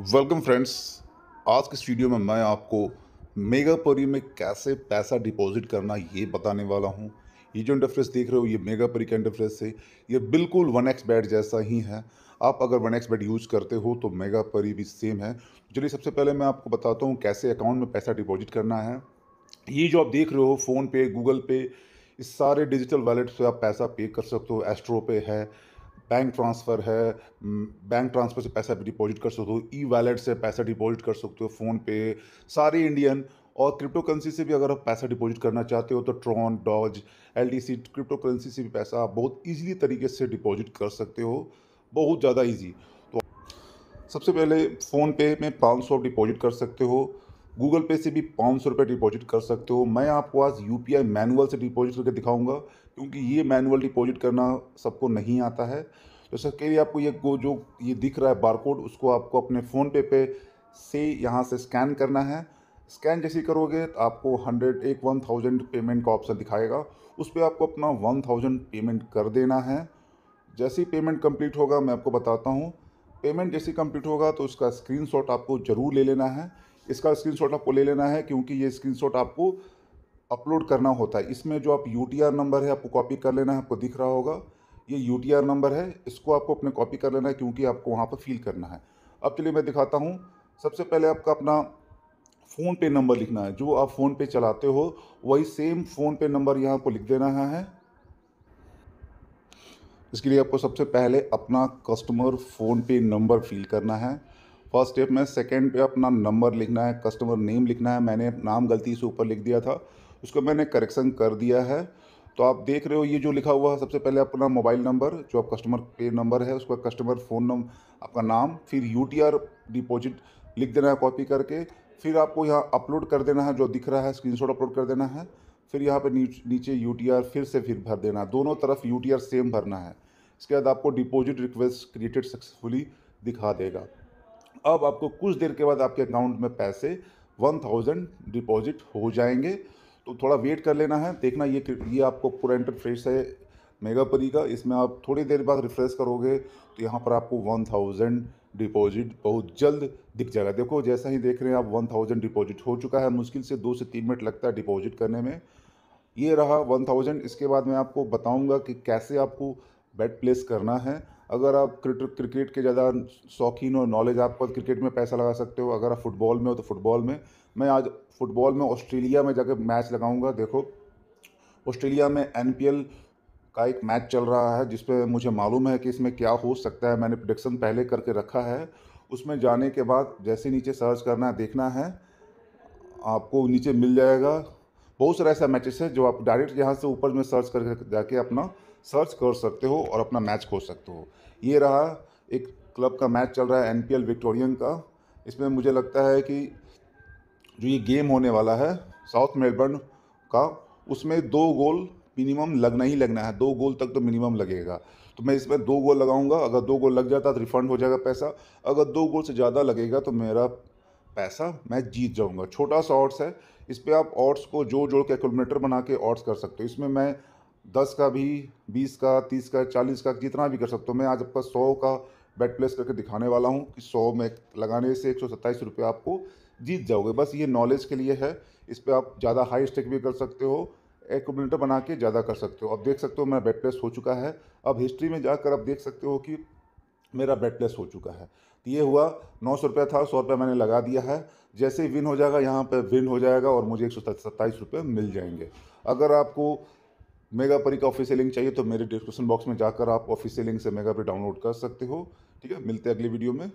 welcome friends आज के studio में मैं आपको मेगा परी में कैसे पैसा डिपॉजिट करना ये बताने वाला हूँ ये जो इंटरफेस देख रहे हो ये मेगा परी का इंटरफेस है ये बिल्कुल वन एक्स बैट जैसा ही है आप अगर वन एक्स बैट यूज़ करते हो तो मेगा परी भी सेम है चलिए सबसे पहले मैं आपको बताता हूँ कैसे अकाउंट में पैसा डिपॉजिट करना है ये जो आप देख रहे हो फ़ोनपे गूगल पे इस सारे डिजिटल वॉलेट से आप पैसा पे कर सकते हो एस्ट्रो पे है बैंक ट्रांसफ़र है बैंक ट्रांसफ़र से पैसा डिपॉजिट कर सकते हो ई वैलेट से पैसा डिपॉजिट कर सकते हो फ़ोन पे सारे इंडियन और क्रिप्टो करेंसी से भी अगर आप पैसा डिपॉजिट करना चाहते हो तो Tron Doge L crypto currency से भी पैसा आप बहुत ईजीली तरीके से डिपॉजिट कर सकते हो बहुत ज़्यादा ईजी तो सबसे पहले फ़ोन पे में पाँच सौ डिपॉजिट कर सकते हो गूगल पे से भी पाँच सौ रुपये डिपॉजिट कर सकते हो मैं आपको आज यू पी आई मैनुअल से डिपॉजिट करके दिखाऊंगा क्योंकि ये मैनुअल डिपॉजिट करना सबको नहीं आता है तो सर के लिए आपको ये जो ये दिख रहा है बारकोड उसको आपको अपने फ़ोन पे पे से यहाँ से स्कैन करना है स्कैन जैसे करोगे तो आपको हंड्रेड एक वन थाउजेंड पेमेंट का ऑप्शन दिखाएगा उस पर आपको अपना वन थाउजेंड पेमेंट कर देना है जैसे ही पेमेंट कंप्लीट होगा मैं आपको बताता हूँ पेमेंट जैसे कंप्लीट होगा तो उसका स्क्रीनशॉट आपको ज़रूर ले लेना है इसका स्क्रीनशॉट आपको ले लेना है क्योंकि ये स्क्रीनशॉट आपको अपलोड करना होता है इसमें जो आप यू नंबर है आपको कॉपी कर लेना है आपको दिख रहा होगा ये यू नंबर है इसको आपको अपने कॉपी कर लेना है क्योंकि आपको वहाँ पर फिल करना है अब चलिए मैं दिखाता हूँ सबसे पहले आपका अपना फ़ोन पे नंबर लिखना है जो आप फ़ोन पे चलाते हो वही सेम फ़ोन पे नंबर यहाँ को लिख देना है इसके लिए आपको सबसे पहले अपना customer PhonePe number fill करना है फर्स्ट स्टेप में सेकेंड पे अपना नंबर लिखना है कस्टमर नेम लिखना है मैंने नाम गलती से ऊपर लिख दिया था उसको मैंने करेक्शन कर दिया है तो आप देख रहे हो ये जो लिखा हुआ है सबसे पहले अपना मोबाइल नंबर जो आप कस्टमर के नंबर है उसका कस्टमर फ़ोन नंबर आपका नाम फिर यू डिपॉजिट लिख देना है कॉपी करके फिर आपको यहाँ अपलोड कर देना है जो दिख रहा है स्क्रीन अपलोड कर देना है फिर यहाँ पर नीच, नीचे यू फिर से फिर भर देना दोनों तरफ यू सेम भरना है इसके बाद आपको डिपॉजिट रिक्वेस्ट क्रिएटेड सक्सेसफुली दिखा देगा अब आपको कुछ देर के बाद आपके अकाउंट में पैसे वन थाउजेंड डिपॉजिट हो जाएंगे तो थोड़ा वेट कर लेना है देखना ये ये आपको पूरा इंटरफेस है मेगापरी का इसमें आप थोड़ी देर बाद रिफ्रेश करोगे तो यहाँ पर आपको वन थाउजेंड डिपॉजिट बहुत जल्द दिख जाएगा देखो जैसा ही देख रहे हैं आप वन थाउजेंड डिपॉजिट हो चुका है मुश्किल से दो से तीन मिनट लगता है डिपॉजिट करने में ये रहा वन थाउजेंड इसके बाद मैं आपको बताऊंगा कि कैसे आपको बेट प्लेस करना है अगर आप क्रिकेट के ज़्यादा शौकीन और नॉलेज आपको क्रिकेट में पैसा लगा सकते हो अगर आप फुटबॉल में हो तो फुटबॉल में मैं आज फुटबॉल में ऑस्ट्रेलिया में जाकर मैच लगाऊंगा देखो ऑस्ट्रेलिया में एन का एक मैच चल रहा है जिस पर मुझे मालूम है कि इसमें क्या हो सकता है मैंने प्रोडिक्शन पहले करके रखा है उसमें जाने के बाद जैसे नीचे सर्च करना है देखना है आपको नीचे मिल जाएगा बहुत सारे ऐसे मैचेस हैं जो आप डायरेक्ट यहाँ से ऊपर में सर्च करके जाके अपना सर्च कर सकते हो और अपना मैच खोज सकते हो ये रहा एक क्लब का मैच चल रहा है एन विक्टोरियन का इसमें मुझे लगता है कि जो ये गेम होने वाला है साउथ मेलबर्न का उसमें दो गोल मिनिमम लगना ही लगना है दो गोल तक तो मिनिमम लगेगा तो मैं इसमें दो गोल लगाऊंगा अगर दो गोल लग जाता तो रिफंड हो जाएगा पैसा अगर दो गोल से ज़्यादा लगेगा तो मेरा पैसा मैं जीत जाऊंगा छोटा सा ऑट्स है इस पर आप ऑट्स को जोड़ जोड़ के कैलकुलेटर बना के ऑट्स कर सकते हो इसमें मैं दस का भी बीस का तीस का चालीस का जितना भी कर सकते हो मैं आज आपका सौ का बेट प्लेस करके दिखाने वाला हूँ कि सौ में लगाने से एक सौ सत्ताईस रुपये आपको जीत जाओगे बस ये नॉलेज के लिए है इस पर आप ज़्यादा हाई स्टेक भी कर सकते हो एकोमीटर बना के ज़्यादा कर सकते हो अब देख सकते हो मेरा बेट प्लेस हो चुका है अब हिस्ट्री में जाकर आप देख सकते हो कि मेरा बेट प्लेस हो चुका है तो ये हुआ नौ सौ रुपया था सौ रुपया मैंने लगा दिया है जैसे ही विन हो जाएगा यहाँ पर विन हो जाएगा और मुझे एक सौ सत्ताईस रुपये मिल जाएंगे अगर आपको मेगापरी का ऑफिशियल लिंक चाहिए तो मेरे डिस्क्रिप्शन बॉक्स में जाकर आप ऑफिशियल लिंक से पर डाउनलोड कर सकते हो ठीक है मिलते हैं अगली वीडियो में